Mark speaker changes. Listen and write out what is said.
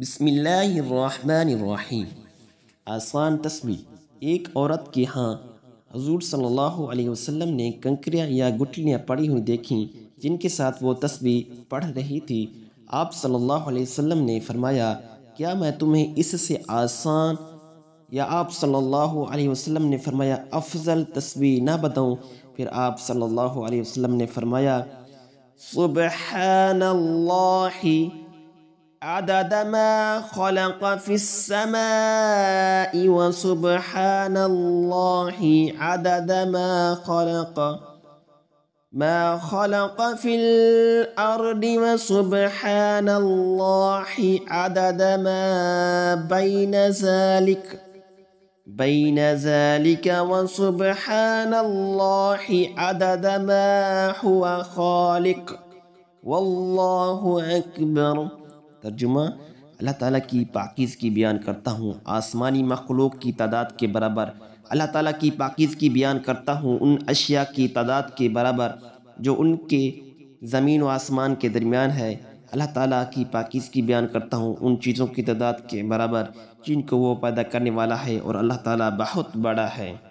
Speaker 1: بسم اللہ الرحمن الرحیم آسان تصویر ایک عورت کے ہاں حضور صلی اللہ علیہ وسلم نے کنکریاں یا گٹلیاں پڑی ہوئی دیکھیں جن کے ساتھ وہ تصویر پڑھ رہی تھی آپ صلی اللہ علیہ وسلم نے فرمایا کیا میں تمہیں اس سے آسان یا آپ صلی اللہ علیہ وسلم نے فرمایا افضل تسبیح نہ بتاؤں پھر آپ صلی اللہ علیہ وسلم نے فرمایا سبحان اللہ عدد ما خلق في السماء وسبحان الله عدد ما خلق ما خلق في الأرض وسبحان الله عدد ما بين ذلك بين ذلك وسبحان الله عدد ما هو خالق والله أكبر तर्जुमा अल्लाह ताला की पाकिज़ की बयान करता हूँ आसमानी मखलूक की तादाद के बराबर अल्लाह ताला की पाकिज़ की बयान करता हूँ उन अशिया की तादाद के बराबर जो उनके ज़मीन व आसमान के दरमियान है अल्लाह ताला की पाकिज़ की बयान करता हूँ उन चीज़ों की तादाद के बराबर जिनको वो पैदा करने वाला है और अल्लाह ताला बहुत बड़ा है